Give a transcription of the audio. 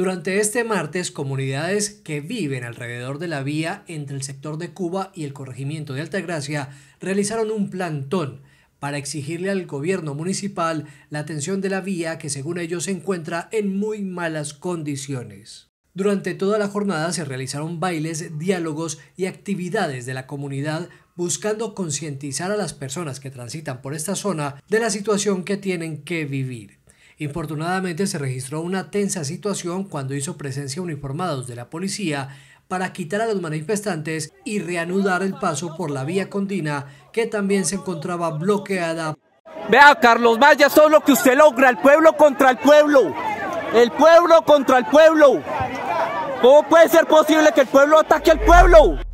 Durante este martes, comunidades que viven alrededor de la vía entre el sector de Cuba y el corregimiento de Altagracia realizaron un plantón para exigirle al gobierno municipal la atención de la vía que según ellos se encuentra en muy malas condiciones. Durante toda la jornada se realizaron bailes, diálogos y actividades de la comunidad buscando concientizar a las personas que transitan por esta zona de la situación que tienen que vivir. Infortunadamente se registró una tensa situación cuando hizo presencia uniformados de la policía para quitar a los manifestantes y reanudar el paso por la vía Condina, que también se encontraba bloqueada. Vea, Carlos vaya, eso lo que usted logra, el pueblo contra el pueblo, el pueblo contra el pueblo. ¿Cómo puede ser posible que el pueblo ataque al pueblo?